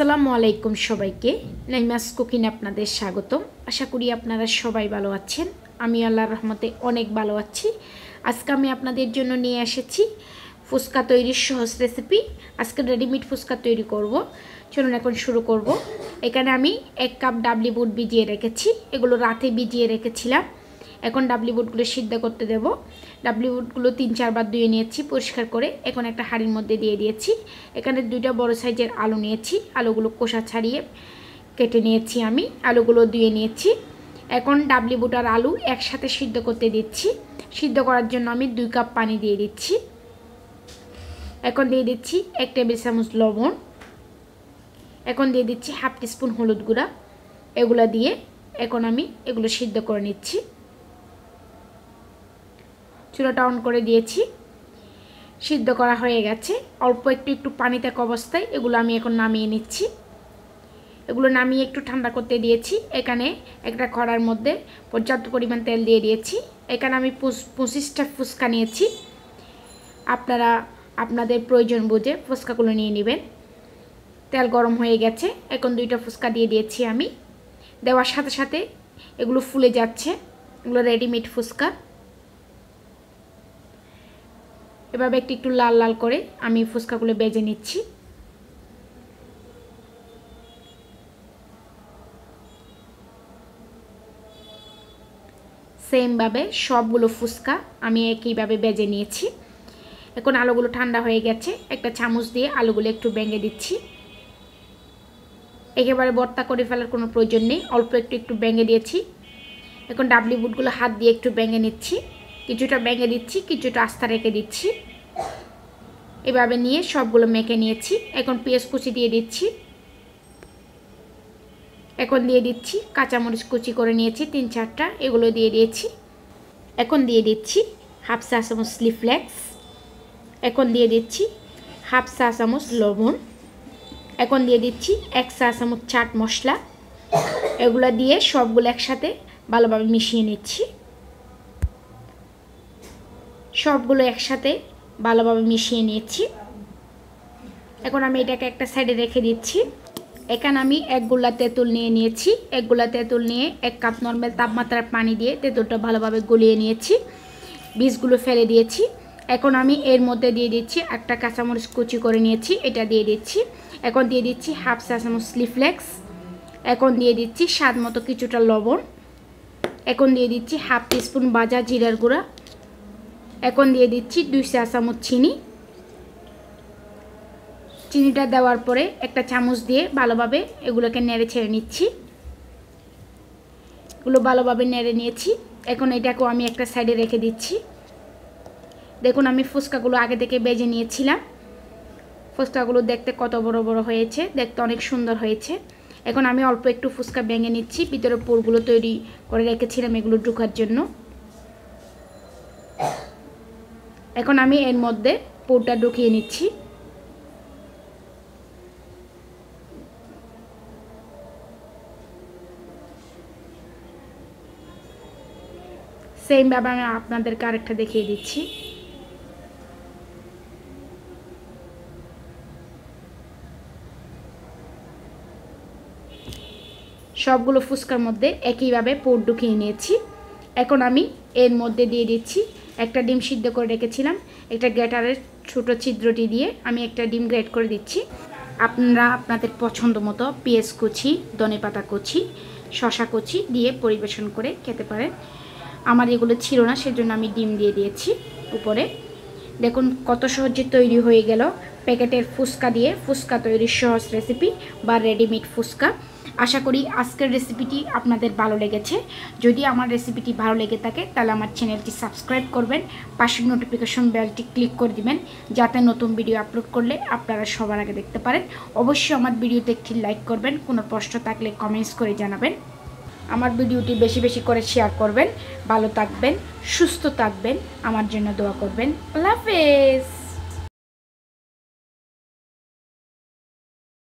আসসালামু আলাইকুম সবাইকে নাইমাস কুকিন আপনাদের স্বাগতম আশা করি আপনারা সবাই ভালো আছেন আমি আল্লাহর রহমতে অনেক ভালো আছি আজকে আমি আপনাদের জন্য নিয়ে এসেছি ফুচকা তৈরির সহজ রেসিপি আজকে রেডিমেড ফুচকা তৈরি করব চলুন এখন শুরু করব এখানে আমি এক কাপ ডাবলি বুট ভিজিয়ে রেখেছি এগুলো রাতে ভিজিয়ে রেখেছিলাম এখন ডাবলি বুটগুলো সিদ্ধ করতে দেব ডাবলি বুটগুলো তিন চারবার ধুয়ে নিয়েছি পরিষ্কার করে এখন একটা হাঁড়ির মধ্যে দিয়ে দিয়েছি এখানে দুইটা বড় সাইজের আলু নিয়েছি আলুগুলো কোষা ছাড়িয়ে কেটে নিয়েছি আমি আলুগুলো ধুয়ে নিয়েছি এখন ডাবলি বুট আর আলু একসাথে সিদ্ধ করতে দিচ্ছি সিদ্ধ করার জন্য আমি দুই কাপ পানি দিয়ে দিচ্ছি এখন দিয়ে দিচ্ছি এক টেবিল চামচ লবণ এখন দিয়ে দিচ্ছি হাফ টিস্পুন হলুদ গুঁড়া এগুলো দিয়ে এখন আমি এগুলো সিদ্ধ করে নিচ্ছি চুলাটা অন করে দিয়েছি সিদ্ধ করা হয়ে গেছে অল্প একটু একটু পানি অবস্থায় এগুলো আমি এখন নামিয়ে নিচ্ছি এগুলো নামিয়ে একটু ঠান্ডা করতে দিয়েছি এখানে একটা খড়ার মধ্যে পর্যাপ্ত পরিমাণ তেল দিয়ে দিয়েছি এখানে আমি পঁচিশটা ফুচকা নিয়েছি আপনারা আপনাদের প্রয়োজন বুঝে ফুচকাগুলো নিয়ে নেবেন তেল গরম হয়ে গেছে এখন দুইটা ফুচকা দিয়ে দিয়েছি আমি দেওয়ার সাথে সাথে এগুলো ফুলে যাচ্ছে এগুলো রেডিমেড ফুচকা এভাবে একটু একটু লাল লাল করে আমি ফুচকাগুলো বেজে নিচ্ছি সেমভাবে সবগুলো ফুচকা আমি একইভাবে বেজে নিয়েছি এখন আলুগুলো ঠান্ডা হয়ে গেছে একটা চামচ দিয়ে আলুগুলো একটু ভেঙে দিচ্ছি একেবারে বর্তা করে ফেলার কোনো প্রয়োজন নেই অল্প একটু একটু ভেঙে দিয়েছি এখন ডাবলি বুটগুলো হাত দিয়ে একটু ভেঙে নিচ্ছি কিছুটা ভেঙে দিচ্ছি কিছুটা আস্থা রেখে দিচ্ছি এভাবে নিয়ে সবগুলো মেখে নিয়েছি এখন পেঁয়াজ কুচি দিয়ে দিচ্ছি এখন দিয়ে দিচ্ছি কাঁচামরিচ কুচি করে নিয়েছি তিন চারটা এগুলো দিয়ে দিয়েছি এখন দিয়ে দিচ্ছি হাফ চা চামচ লিফ্লেক্স এখন দিয়ে দিচ্ছি হাফ চা চামচ লবণ এখন দিয়ে দিচ্ছি এক চা চামচ চাট মশলা এগুলো দিয়ে সবগুলো একসাথে ভালোভাবে মিশিয়ে নিচ্ছি সবগুলো একসাথে ভালোভাবে মিশিয়ে নিয়েছি এখন আমি এটাকে একটা সাইডে রেখে দিচ্ছি এখানে আমি একগুলা তেঁতুল নিয়ে নিয়েছি একগুলা তেঁতুল নিয়ে এক কাপ নর্মাল তাপমাত্রার পানি দিয়ে তেঁতুলটা ভালোভাবে গলিয়ে নিয়েছি বীজগুলো ফেলে দিয়েছি এখন আমি এর মধ্যে দিয়ে দিচ্ছি একটা কাঁচামরিচ কুচি করে নিয়েছি এটা দিয়ে দিচ্ছি এখন দিয়ে দিচ্ছি হাফ চা চামচ স্লিফ্লেক্স এখন দিয়ে দিচ্ছি স্বাদ মতো কিছুটা লবণ এখন দিয়ে দিচ্ছি হাফ টিস্পুন বাজা জিরার গুঁড়া এখন দিয়ে দিচ্ছি দুই চা চামচ চিনি চিনিটা দেওয়ার পরে একটা চামচ দিয়ে ভালোভাবে এগুলোকে নেড়ে ছেড়ে নিচ্ছি এগুলো ভালোভাবে নেড়ে নিয়েছি এখন এটাকেও আমি একটা সাইডে রেখে দিচ্ছি দেখুন আমি ফুচকাগুলো আগে থেকে বেজে নিয়েছিলাম ফুচকাগুলো দেখতে কত বড় বড় হয়েছে দেখতে অনেক সুন্দর হয়েছে এখন আমি অল্প একটু ফুচকা ভেঙে নিচ্ছি ভিতরে পোরগুলো তৈরি করে রেখেছিলাম এগুলো ঢুকার জন্য এখন আমি এর মধ্যে পুরটা ঢুকিয়ে নিচ্ছি সেমভাবে আমি আপনাদেরকে আরেকটা দেখিয়ে দিচ্ছি সবগুলো ফুচকার মধ্যে একইভাবে পোর ঢুকিয়ে নিয়েছি এখন আমি এর মধ্যে দিয়ে দিচ্ছি একটা ডিম সিদ্ধ করে রেখেছিলাম একটা গ্রেটারের ছোটো ছিদ্রটি দিয়ে আমি একটা ডিম গ্রেট করে দিচ্ছি আপনারা আপনাদের পছন্দ মতো পেঁয়াজ কুচি ধনে পাতা কুচি শশা কুচি দিয়ে পরিবেশন করে খেতে পারেন আমার এগুলো ছিল না সেজন্য আমি ডিম দিয়ে দিয়েছি উপরে দেখুন কত সহজে তৈরি হয়ে গেল প্যাকেটের ফুচকা দিয়ে ফুচকা তৈরির সহজ রেসিপি বা রেডিমেড ফুচকা আশা করি আজকের রেসিপিটি আপনাদের ভালো লেগেছে যদি আমার রেসিপিটি ভালো লেগে থাকে তাহলে আমার চ্যানেলটি সাবস্ক্রাইব করবেন পাশের নোটিফিকেশন বেলটি ক্লিক করে দিবেন যাতে নতুন ভিডিও আপলোড করলে আপনারা সবার আগে দেখতে পারেন অবশ্যই আমার ভিডিওতে একটি লাইক করবেন কোনো প্রশ্ন থাকলে কমেন্টস করে জানাবেন আমার ভিডিওটি বেশি বেশি করে শেয়ার করবেন ভালো থাকবেন সুস্থ থাকবেন আমার জন্য দোয়া করবেন আল্লাহ হাফেজ